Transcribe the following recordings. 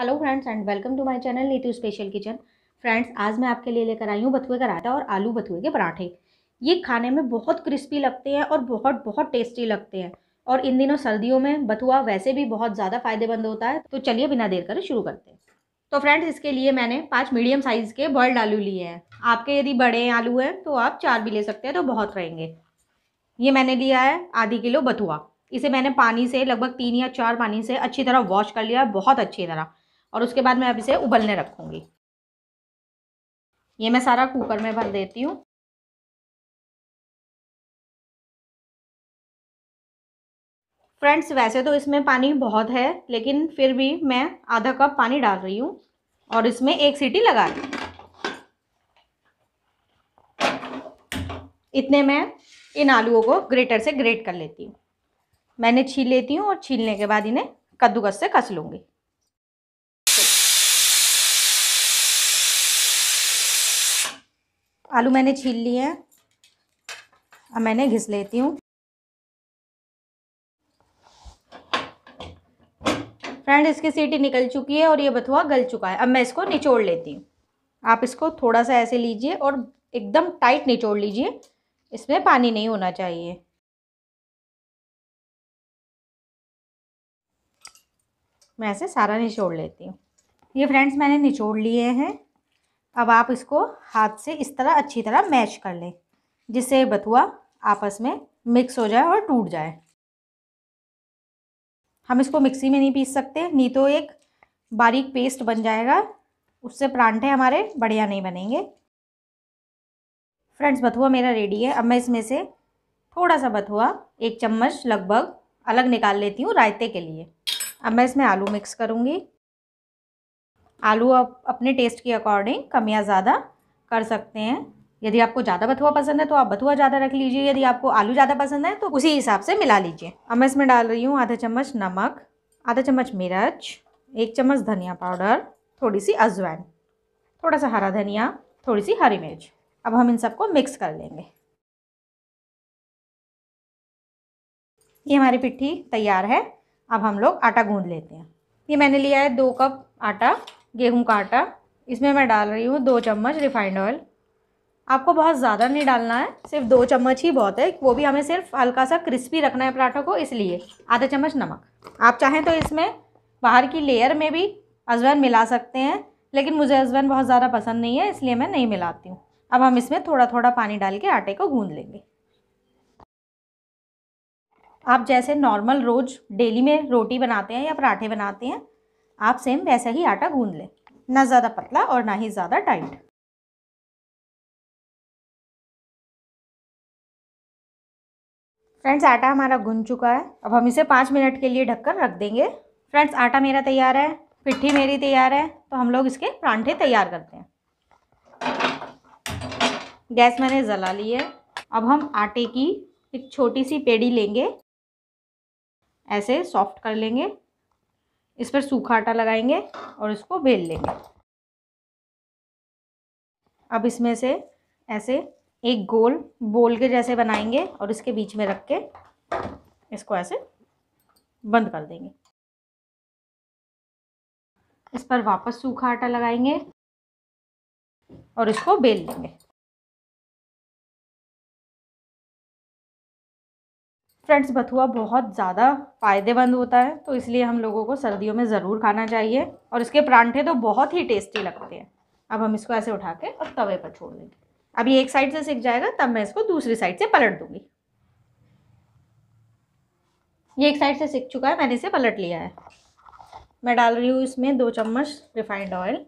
hello friends and welcome to my channel Neetu special kitchen friends आज मैं आपके लिए लेकर आई हूँ बथुए का रायता और आलू बथुए के पराठे ये खाने में बहुत क्रिस्पी लगते हैं और बहुत बहुत टेस्टी लगते हैं और इन दिनों सर्दियों में बथुआ वैसे भी बहुत ज़्यादा फायदेमंद होता है तो चलिए बिना देर कर शुरू करते हैं तो फ्रेंड्स इसके लिए मैंने पाँच मीडियम साइज़ के बॉयल्ड आलू लिए हैं आपके यदि बड़े आलू हैं तो आप चार भी ले सकते हैं तो बहुत रहेंगे ये मैंने लिया है आधी किलो बथुआ इसे मैंने पानी से लगभग तीन या चार पानी से अच्छी तरह वॉश कर लिया है बहुत अच्छी तरह और उसके बाद मैं अब इसे उबलने रखूँगी ये मैं सारा कुकर में भर देती हूँ फ्रेंड्स वैसे तो इसमें पानी बहुत है लेकिन फिर भी मैं आधा कप पानी डाल रही हूँ और इसमें एक सीटी लगा रही हूँ इतने में इन आलूओं को ग्रेटर से ग्रेट कर लेती हूँ मैंने छील लेती हूँ और छीलने के बाद इन्हें कद्दूकस से कस लूँगी आलू मैंने छील लिए हैं अब मैंने घिस लेती हूँ फ्रेंड इसकी सीटी निकल चुकी है और ये बथुआ गल चुका है अब मैं इसको निचोड़ लेती हूँ आप इसको थोड़ा सा ऐसे लीजिए और एकदम टाइट निचोड़ लीजिए इसमें पानी नहीं होना चाहिए मैं ऐसे सारा निचोड़ लेती हूँ ये फ्रेंड्स मैंने निचोड़ लिए हैं अब आप इसको हाथ से इस तरह अच्छी तरह मैश कर लें जिससे बथुआ आपस में मिक्स हो जाए और टूट जाए हम इसको मिक्सी में नहीं पीस सकते नहीं तो एक बारीक पेस्ट बन जाएगा उससे परांठे हमारे बढ़िया नहीं बनेंगे फ्रेंड्स बथुआ मेरा रेडी है अब मैं इसमें से थोड़ा सा बथुआ एक चम्मच लगभग अलग निकाल लेती हूँ रायते के लिए अब मैं इसमें आलू मिक्स करूँगी आलू आप अपने टेस्ट के अकॉर्डिंग कम या ज़्यादा कर सकते हैं यदि आपको ज़्यादा बथुआ पसंद है तो आप बथुआ ज़्यादा रख लीजिए यदि आपको आलू ज़्यादा पसंद है तो उसी हिसाब से मिला लीजिए अब मैं इसमें डाल रही हूँ आधा चम्मच नमक आधा चम्मच मिर्च एक चम्मच धनिया पाउडर थोड़ी सी अजवाइन थोड़ा सा हरा धनिया थोड़ी सी हरी मिर्च अब हम इन सबको मिक्स कर लेंगे ये हमारी पिट्ठी तैयार है अब हम लोग आटा गूंद लेते हैं ये मैंने लिया है दो कप आटा गेहूं का आटा इसमें मैं डाल रही हूँ दो चम्मच रिफाइंड ऑयल आपको बहुत ज़्यादा नहीं डालना है सिर्फ दो चम्मच ही बहुत है वो भी हमें सिर्फ हल्का सा क्रिस्पी रखना है पराठों को इसलिए आधा चम्मच नमक आप चाहें तो इसमें बाहर की लेयर में भी अजवैन मिला सकते हैं लेकिन मुझे अजवैन बहुत ज़्यादा पसंद नहीं है इसलिए मैं नहीं मिलाती हूँ अब हम इसमें थोड़ा थोड़ा पानी डाल के आटे को गूँध लेंगे आप जैसे नॉर्मल रोज़ डेली में रोटी बनाते हैं या पराठे बनाते हैं आप सेम वैसा ही आटा गूंद लें ना ज़्यादा पतला और ना ही ज़्यादा टाइट फ्रेंड्स आटा हमारा गुन चुका है अब हम इसे पाँच मिनट के लिए ढककर रख देंगे फ्रेंड्स आटा मेरा तैयार है पिट्ठी मेरी तैयार है तो हम लोग इसके परांठे तैयार करते हैं गैस मैंने जला ली है अब हम आटे की एक छोटी सी पेड़ी लेंगे ऐसे सॉफ्ट कर लेंगे इस पर सूखा आटा लगाएंगे और इसको बेल लेंगे अब इसमें से ऐसे एक गोल बोल के जैसे बनाएंगे और इसके बीच में रख के इसको ऐसे बंद कर देंगे इस पर वापस सूखा आटा लगाएंगे और इसको बेल लेंगे फ्रेंड्स बथुआ बहुत ज़्यादा फ़ायदेमंद होता है तो इसलिए हम लोगों को सर्दियों में ज़रूर खाना चाहिए और इसके परांठे तो बहुत ही टेस्टी लगते हैं अब हम इसको ऐसे उठा के और तवे पर छोड़ देंगे अभी एक साइड से सीख जाएगा तब मैं इसको दूसरी साइड से पलट दूंगी ये एक साइड से सीख चुका है मैंने इसे पलट लिया है मैं डाल रही हूँ इसमें दो चम्मच रिफाइंड ऑयल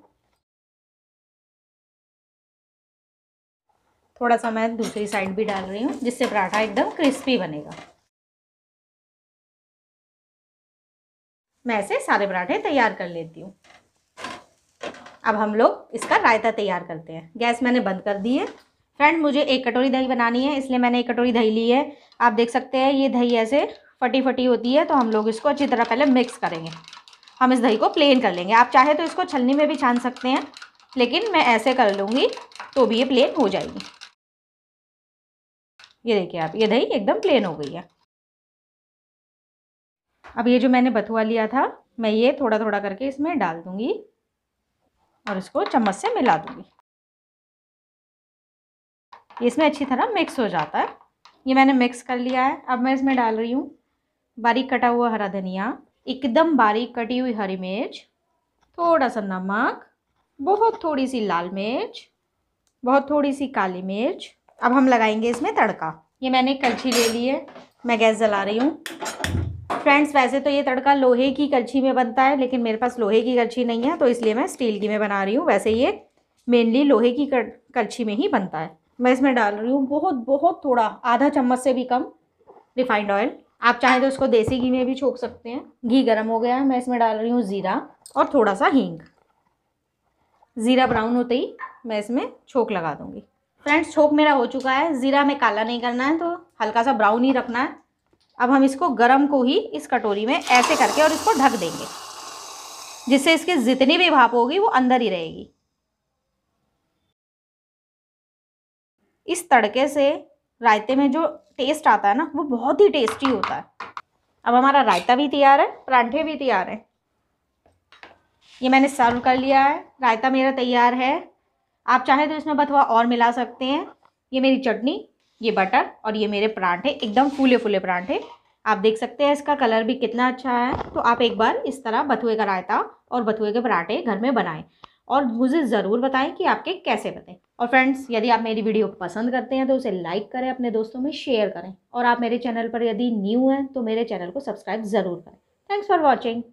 थोड़ा सा मैं दूसरी साइड भी डाल रही हूँ जिससे पराठा एकदम क्रिस्पी बनेगा मैं ऐसे सारे पराठे तैयार कर लेती हूँ अब हम लोग इसका रायता तैयार करते हैं गैस मैंने बंद कर दी है फ्रेंड मुझे एक कटोरी दही बनानी है इसलिए मैंने एक कटोरी दही ली है आप देख सकते हैं ये दही ऐसे फटी फटी होती है तो हम लोग इसको अच्छी तरह पहले मिक्स करेंगे हम इस दही को प्लेन कर लेंगे आप चाहे तो इसको छलनी में भी छान सकते हैं लेकिन मैं ऐसे कर लूँगी तो भी ये प्लेन हो जाएगी ये देखिए आप ये दही एकदम प्लेन हो गई है अब ये जो मैंने बथुआ लिया था मैं ये थोड़ा थोड़ा करके इसमें डाल दूँगी और इसको चम्मच से मिला दूँगी इसमें अच्छी तरह मिक्स हो जाता है ये मैंने मिक्स कर लिया है अब मैं इसमें डाल रही हूँ बारीक कटा हुआ हरा धनिया एकदम बारीक कटी हुई हरी मिर्च थोड़ा सा नमक बहुत थोड़ी सी लाल मिर्च बहुत थोड़ी सी काली मिर्च अब हम लगाएंगे इसमें तड़का ये मैंने कलछी ले ली है मैं गैस जला रही हूँ फ्रेंड्स वैसे तो ये तड़का लोहे की कलछी में बनता है लेकिन मेरे पास लोहे की कलछी नहीं है तो इसलिए मैं स्टील की में बना रही हूँ वैसे ये मेनली लोहे की कलछी में ही बनता है मैं इसमें डाल रही हूँ बहुत बहुत थोड़ा आधा चम्मच से भी कम रिफाइंड ऑयल आप चाहें तो इसको देसी घी में भी छोक सकते हैं घी गर्म हो गया है मैं इसमें डाल रही हूँ ज़ीरा और थोड़ा सा हींग ज़ीरा ब्राउन होते ही मैं इसमें छोक लगा दूँगी फ्रेंड्स छोक मेरा हो चुका है ज़ीरा में काला नहीं करना है तो हल्का सा ब्राउन ही रखना है अब हम इसको गर्म को ही इस कटोरी में ऐसे करके और इसको ढक देंगे जिससे इसके जितनी भी भाप होगी वो अंदर ही रहेगी इस तड़के से रायते में जो टेस्ट आता है ना वो बहुत ही टेस्टी होता है अब हमारा रायता भी तैयार है परांठे भी तैयार हैं ये मैंने सर्व कर लिया है रायता मेरा तैयार है आप चाहें तो इसमें बथुआ और मिला सकते हैं ये मेरी चटनी ये बटर और ये मेरे परांठे एकदम फूले फूले परांठे आप देख सकते हैं इसका कलर भी कितना अच्छा है तो आप एक बार इस तरह बथुए का रायता और बथुए के पराठे घर में बनाएं और मुझे ज़रूर बताएं कि आपके कैसे बने और फ्रेंड्स यदि आप मेरी वीडियो पसंद करते हैं तो उसे लाइक करें अपने दोस्तों में शेयर करें और आप मेरे चैनल पर यदि न्यू हैं तो मेरे चैनल को सब्सक्राइब ज़रूर करें थैंक्स फॉर वॉचिंग